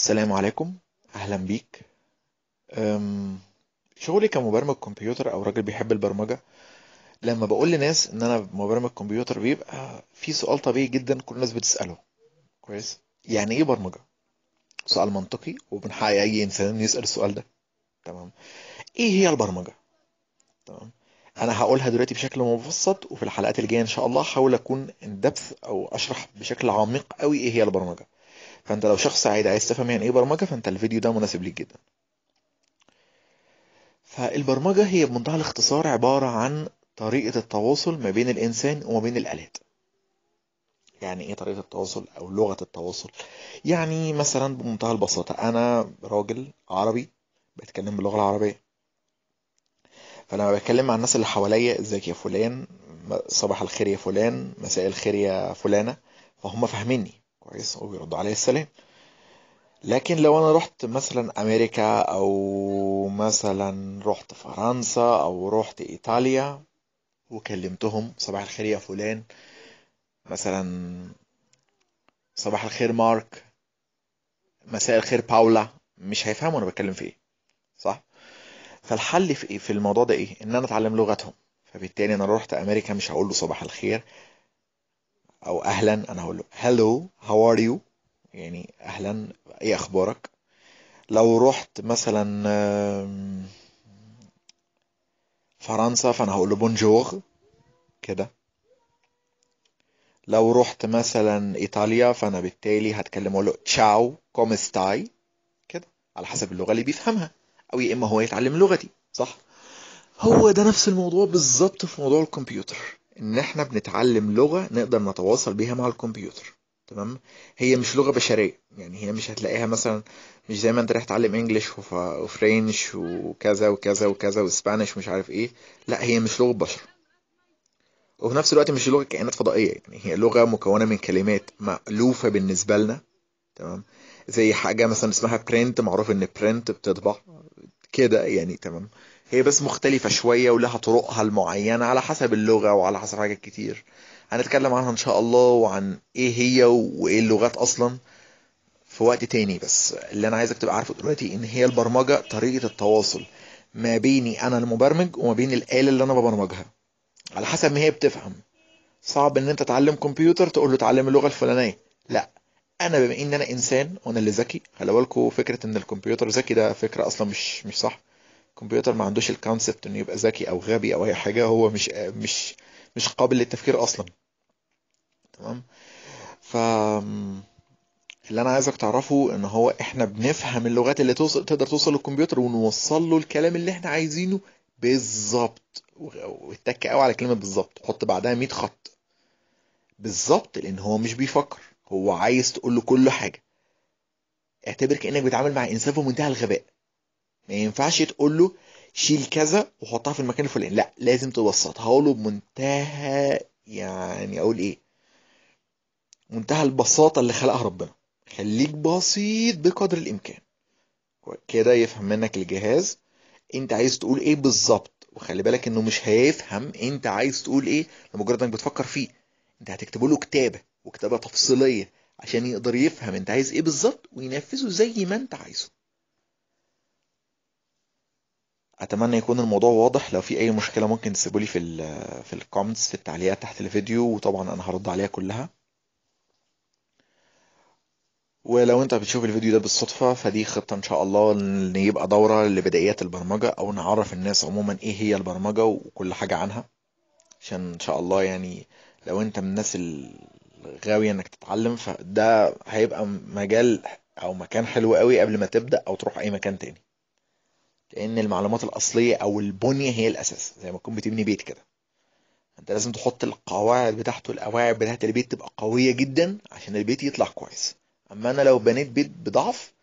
السلام عليكم اهلا بيك شغلي كمبرمج كمبيوتر او راجل بيحب البرمجه لما بقول لناس ان انا مبرمج كمبيوتر بيبقى في سؤال طبيعي جدا كل الناس بتساله كويس يعني ايه برمجه سؤال منطقي ومن حق اي انسان يسال السؤال ده تمام ايه هي البرمجه تمام انا هقولها دلوقتي بشكل مبسط وفي الحلقات الجايه ان شاء الله هحاول اكون اندبث او اشرح بشكل عميق قوي ايه هي البرمجه فانت لو شخص عايز عايز تفهم يعني ايه برمجه فانت الفيديو ده مناسب ليك جدا فالبرمجه هي بمنتهى الاختصار عباره عن طريقه التواصل ما بين الانسان وما بين الالات يعني ايه طريقه التواصل او لغه التواصل يعني مثلا بمنتهى البساطه انا راجل عربي بتكلم باللغه العربيه فلما بتكلم مع الناس اللي حواليا ازيك يا فلان صباح الخير يا فلان مساء الخير يا فلانه فهم فاهميني كويس او يرد عليه السلام لكن لو انا رحت مثلا امريكا او مثلا رحت فرنسا او رحت ايطاليا وكلمتهم صباح الخير يا فلان مثلا صباح الخير مارك مساء الخير باولا مش هيفهموا انا بتكلم في ايه صح فالحل في ايه في الموضوع ده ايه ان انا اتعلم لغتهم فبالتالي انا رحت امريكا مش هقول له صباح الخير او اهلا انا هقول له hello هاو ار يو يعني اهلا ايه اخبارك لو رحت مثلا فرنسا فانا هقول له بونجور كده لو رحت مثلا ايطاليا فانا بالتالي هتكلم اقول له تشاو كومستاي كده على حسب اللغه اللي بيفهمها او يا اما هو يتعلم لغتي صح هو ده نفس الموضوع بالظبط في موضوع الكمبيوتر ان احنا بنتعلم لغة نقدر نتواصل بيها مع الكمبيوتر تمام هي مش لغة بشرية يعني هي مش هتلاقيها مثلا مش زي ما انت رايح تتعلم انجليش وفرنش وكذا وكذا وكذا واسبانيش ومش عارف ايه لا هي مش لغة بشر وفي نفس الوقت مش لغة كائنات فضائية يعني هي لغة مكونة من كلمات مألوفة بالنسبة لنا تمام زي حاجة مثلا اسمها برنت معروف ان برنت بتطبع كده يعني تمام هي بس مختلفة شوية ولها طرقها المعينة على حسب اللغة وعلى حسب حاجات كتير هنتكلم عنها إن شاء الله وعن إيه هي وإيه اللغات أصلا في وقت تاني بس اللي أنا عايزك تبقى عارفه دلوقتي إن هي البرمجة طريقة التواصل ما بيني أنا المبرمج وما بين الآلة اللي أنا ببرمجها على حسب ما هي بتفهم صعب إن أنت تعلم كمبيوتر تقول له اتعلم اللغة الفلانية لأ انا بما ان انا انسان وانا اللي ذكي خلي بالكم فكره ان الكمبيوتر ذكي ده فكره اصلا مش مش صح الكمبيوتر ما عندوش الكونسبت انه يبقى ذكي او غبي او اي حاجه هو مش مش مش قابل للتفكير اصلا تمام ف اللي انا عايزك تعرفه ان هو احنا بنفهم اللغات اللي توصل تقدر توصل للكمبيوتر ونوصل له الكلام اللي احنا عايزينه بالظبط واتك قوي على كلمه بالظبط حط بعدها 100 خط بالظبط لان هو مش بيفكر هو عايز تقول له كل حاجه اعتبر كانك بتعامل مع انسان في منتهى الغباء ما ينفعش تقول له شيل كذا وحطها في المكان الفلاني لا لازم تبسطها له بمنتهى يعني اقول ايه منتهى البساطة اللي خلقها ربنا خليك بسيط بقدر الامكان كده يفهم منك الجهاز انت عايز تقول ايه بالظبط وخلي بالك انه مش هيفهم انت عايز تقول ايه لمجرد انك بتفكر فيه انت هتكتب له كتابة وكتابة تفصيلية عشان يقدر يفهم انت عايز ايه بالظبط وينفذه زي ما انت عايزه اتمنى يكون الموضوع واضح لو في اي مشكله ممكن تسيبولي في ال في الكومنتس في التعليقات تحت الفيديو وطبعا انا هرد عليها كلها ولو انت بتشوف الفيديو ده بالصدفه فدي خطه ان شاء الله ان يبقى دوره لبدايات البرمجه او نعرف الناس عموما ايه هي البرمجه وكل حاجه عنها عشان ان شاء الله يعني لو انت من الناس الغاويه انك تتعلم فده هيبقى مجال او مكان حلو قوي قبل ما تبدا او تروح اي مكان تاني لان المعلومات الاصليه او البنيه هي الاساس زي ما تكون بتبني بيت كده انت لازم تحط القواعد بتاعته القواعد بتاعه البيت تبقى قويه جدا عشان البيت يطلع كويس اما انا لو بنيت بيت بضعف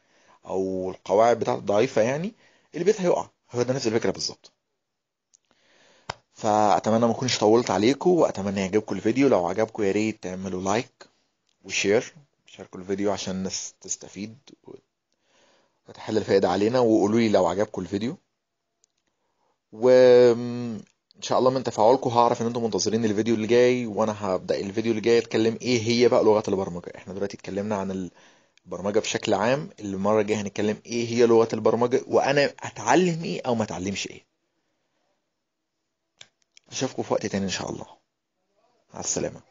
او القواعد بتاعته ضعيفه يعني البيت هيقع هو ده نفس الفكره بالظبط فاتمنى ما اكونش طولت عليكم واتمنى يعجبكم الفيديو لو عجبكم يا ريت تعملوا لايك وشير شاركوا الفيديو عشان الناس تستفيد فتحل الفائدة علينا وقولوا لي لو عجبكم الفيديو وان شاء الله من تفاعلكم هعرف ان انتم منتظرين الفيديو اللي جاي وانا هبدا الفيديو اللي جاي اتكلم ايه هي بقى لغات البرمجه احنا دلوقتي اتكلمنا عن البرمجه بشكل عام المره الجايه هنتكلم ايه هي لغات البرمجه وانا اتعلم ايه او ما اتعلمش ايه اشوفكم في وقت تاني ان شاء الله مع السلامه